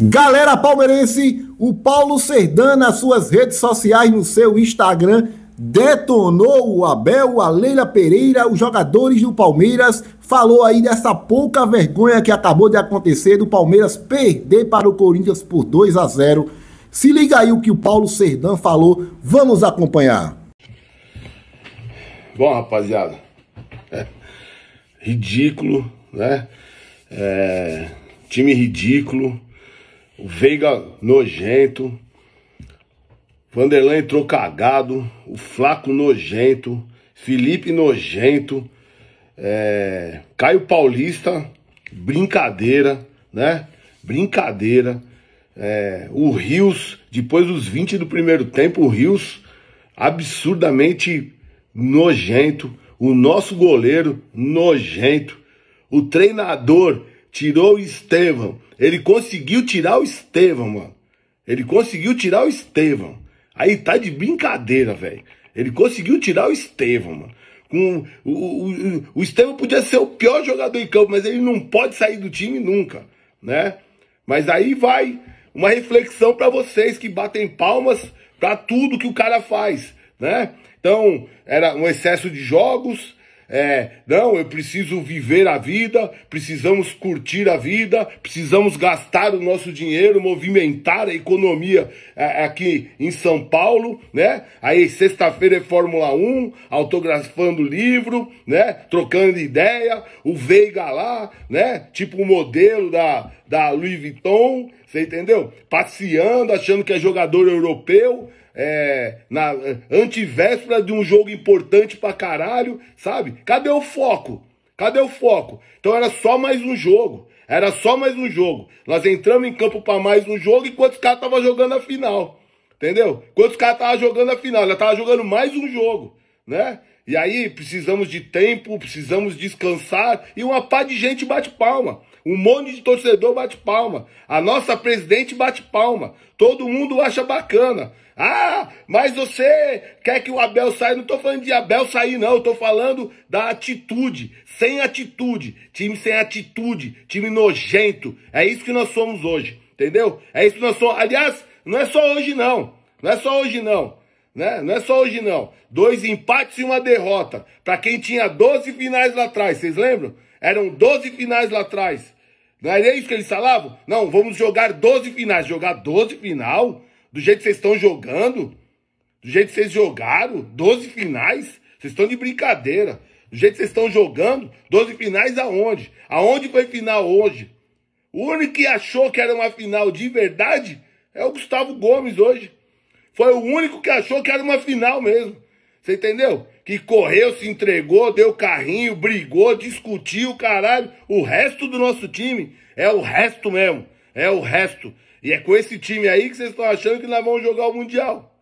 Galera palmeirense, o Paulo Serdan nas suas redes sociais, no seu Instagram, detonou o Abel, a Leila Pereira, os jogadores do Palmeiras. Falou aí dessa pouca vergonha que acabou de acontecer do Palmeiras perder para o Corinthians por 2 a 0. Se liga aí o que o Paulo Serdan falou, vamos acompanhar. Bom, rapaziada, é. ridículo, né? É... time ridículo o Veiga nojento. Vanderlan entrou cagado. O Flaco nojento. Felipe nojento. É... Caio Paulista, brincadeira, né? Brincadeira. É... O Rios, depois dos 20 do primeiro tempo, o Rios absurdamente nojento. O nosso goleiro, nojento. O treinador tirou o Estevão. Ele conseguiu tirar o Estevão, mano. Ele conseguiu tirar o Estevão. Aí tá de brincadeira, velho. Ele conseguiu tirar o Estevão, mano. Com, o, o, o Estevão podia ser o pior jogador em campo, mas ele não pode sair do time nunca, né? Mas aí vai uma reflexão para vocês que batem palmas para tudo que o cara faz, né? Então, era um excesso de jogos, é, não, eu preciso viver a vida, precisamos curtir a vida, precisamos gastar o nosso dinheiro, movimentar a economia é, aqui em São Paulo, né? Aí sexta-feira é Fórmula 1, autografando livro, né? Trocando ideia, o Veiga lá, né? Tipo o modelo da, da Louis Vuitton, você entendeu? Passeando, achando que é jogador europeu, é, na antivéspera de um jogo importante pra caralho, sabe? Cadê o foco? Cadê o foco? Então era só mais um jogo. Era só mais um jogo. Nós entramos em campo para mais um jogo enquanto os caras estavam jogando a final. Entendeu? Enquanto os caras estavam jogando a final, já tava jogando mais um jogo, né? E aí precisamos de tempo, precisamos descansar e uma pá de gente bate palma. Um monte de torcedor bate palma. A nossa presidente bate palma. Todo mundo acha bacana. Ah, mas você quer que o Abel saia? Não tô falando de Abel sair, não. Eu tô falando da atitude. Sem atitude. Time sem atitude. Time nojento. É isso que nós somos hoje. Entendeu? É isso que nós somos. Aliás, não é só hoje, não. Não é só hoje, não. Né? Não é só hoje, não. Dois empates e uma derrota. Para quem tinha 12 finais lá atrás, vocês lembram? Eram 12 finais lá atrás. Não era isso que eles falavam? Não, vamos jogar 12 finais. Jogar 12 final? Do jeito que vocês estão jogando? Do jeito que vocês jogaram? 12 finais? Vocês estão de brincadeira. Do jeito que vocês estão jogando? 12 finais aonde? Aonde foi final hoje? O único que achou que era uma final de verdade é o Gustavo Gomes hoje. Foi o único que achou que era uma final mesmo. Você entendeu? Que correu, se entregou, deu carrinho, brigou, discutiu, caralho. O resto do nosso time é o resto mesmo. É o resto. E é com esse time aí que vocês estão achando que nós vamos jogar o Mundial.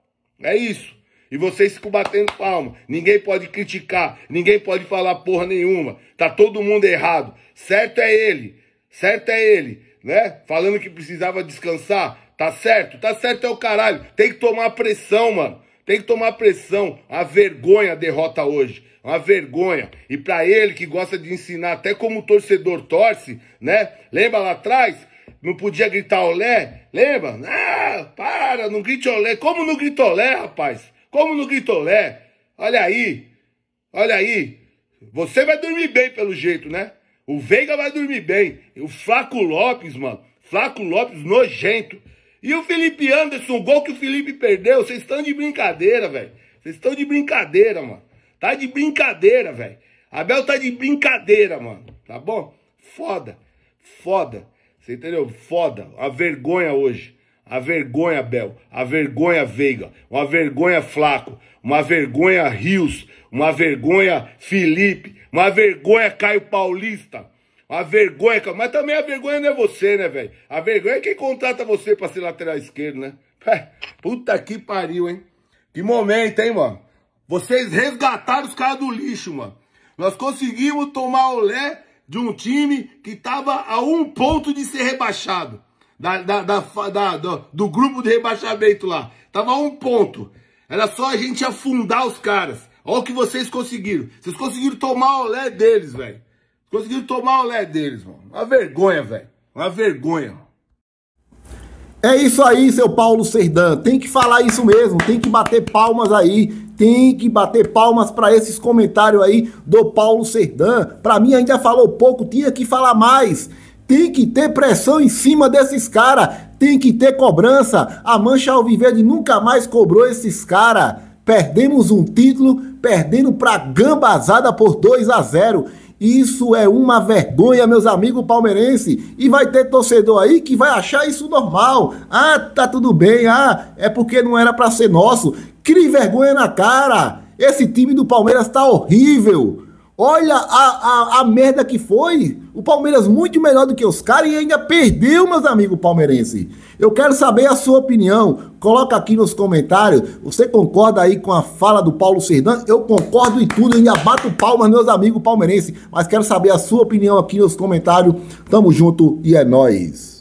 É isso. E vocês ficam batendo palma. Ninguém pode criticar. Ninguém pode falar porra nenhuma. Tá todo mundo errado. Certo é ele. Certo é ele. Né? Falando que precisava descansar. Tá certo? Tá certo é o caralho. Tem que tomar pressão, mano. Tem que tomar pressão. A vergonha a derrota hoje. Uma vergonha. E para ele que gosta de ensinar, até como o torcedor torce, né? Lembra lá atrás? Não podia gritar olé? Lembra? Ah, para, não grite olé. Como não grita olé, rapaz? Como não grita olé? Olha aí. Olha aí. Você vai dormir bem pelo jeito, né? O Veiga vai dormir bem. O Flaco Lopes, mano. Flaco Lopes nojento. E o Felipe Anderson, o gol que o Felipe perdeu, vocês estão de brincadeira, velho. Vocês estão de brincadeira, mano. Tá de brincadeira, velho. Abel tá de brincadeira, mano. Tá bom? Foda. Foda. Você entendeu? Foda. A vergonha hoje. A vergonha, Bel. A vergonha, Veiga. Uma vergonha, Flaco. Uma vergonha, Rios. Uma vergonha, Felipe. Uma vergonha, Caio Paulista. A vergonha, mas também a vergonha não é você, né, velho? A vergonha é quem contrata você pra ser lateral esquerdo, né? É, puta que pariu, hein? Que momento, hein, mano? Vocês resgataram os caras do lixo, mano. Nós conseguimos tomar o lé de um time que tava a um ponto de ser rebaixado. Da, da, da, da do, do grupo de rebaixamento lá. Tava a um ponto. Era só a gente afundar os caras. Olha o que vocês conseguiram. Vocês conseguiram tomar o lé deles, velho. Conseguiram tomar o lé deles, mano. Uma vergonha, velho. Uma vergonha. É isso aí, seu Paulo Serdan. Tem que falar isso mesmo. Tem que bater palmas aí. Tem que bater palmas para esses comentários aí do Paulo Serdan. Para mim ainda falou pouco, tinha que falar mais. Tem que ter pressão em cima desses caras. Tem que ter cobrança. A Mancha Alviverde nunca mais cobrou esses caras. Perdemos um título, perdendo para Gambazada por 2 a 0 isso é uma vergonha, meus amigos palmeirenses. E vai ter torcedor aí que vai achar isso normal. Ah, tá tudo bem. Ah, é porque não era para ser nosso. Crie vergonha na cara. Esse time do Palmeiras tá horrível. Olha a, a, a merda que foi. O Palmeiras muito melhor do que os caras e ainda perdeu, meus amigos palmeirenses. Eu quero saber a sua opinião. Coloca aqui nos comentários. Você concorda aí com a fala do Paulo Serdan? Eu concordo em tudo, ainda bato palmas, meus amigos palmeirenses. Mas quero saber a sua opinião aqui nos comentários. Tamo junto e é nóis.